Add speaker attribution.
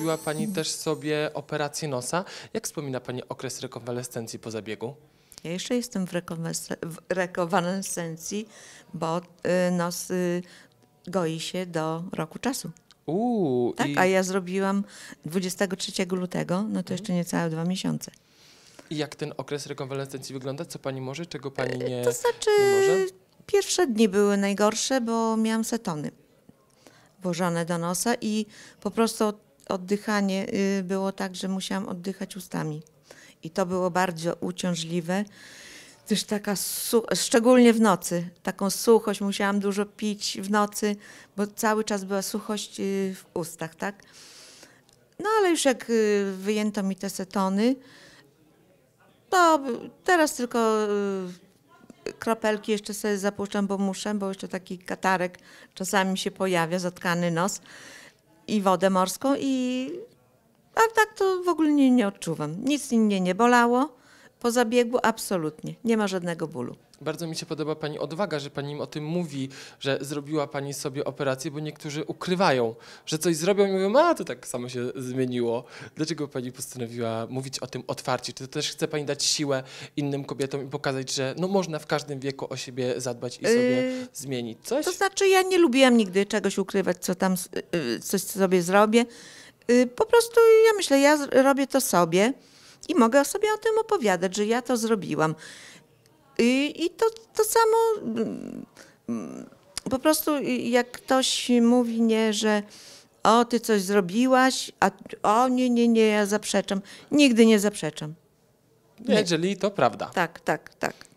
Speaker 1: robiła Pani też sobie operację nosa. Jak wspomina Pani okres rekonwalescencji po zabiegu?
Speaker 2: Ja jeszcze jestem w, w rekonwalescencji, bo y, nos y, goi się do roku czasu. tak, i... a ja zrobiłam 23 lutego, no to jeszcze niecałe dwa miesiące.
Speaker 1: I jak ten okres rekonwalescencji wygląda? Co pani może, czego pani y,
Speaker 2: nie To znaczy, nie może? pierwsze dni były najgorsze, bo miałam setony włożone do nosa i po prostu oddychanie y, było tak, że musiałam oddychać ustami. I to było bardzo uciążliwe. Też taka, szczególnie w nocy, taką suchość, musiałam dużo pić w nocy, bo cały czas była suchość y, w ustach, tak? No ale już jak y, wyjęto mi te setony, to teraz tylko kropelki jeszcze sobie zapuszczam, bo muszę, bo jeszcze taki katarek czasami się pojawia, zatkany nos i wodę morską i a tak to w ogóle nie, nie odczuwam. Nic mnie nie bolało. Po zabiegu absolutnie, nie ma żadnego bólu.
Speaker 1: Bardzo mi się podoba Pani odwaga, że Pani im o tym mówi, że zrobiła Pani sobie operację, bo niektórzy ukrywają, że coś zrobią i mówią, a to tak samo się zmieniło. Dlaczego Pani postanowiła mówić o tym otwarcie? Czy to też chce Pani dać siłę innym kobietom i pokazać, że no można w
Speaker 2: każdym wieku o siebie zadbać i sobie yy, zmienić coś? To znaczy ja nie lubiłam nigdy czegoś ukrywać, co tam y, y, coś sobie zrobię. Yy, po prostu ja myślę, ja robię to sobie i mogę sobie o tym opowiadać, że ja to zrobiłam. I, i to, to samo, mm, po prostu jak ktoś mówi, nie, że o, ty coś zrobiłaś, a o, nie, nie, nie, ja zaprzeczam. Nigdy nie zaprzeczam. Nie. Jeżeli to prawda. Tak, tak, tak.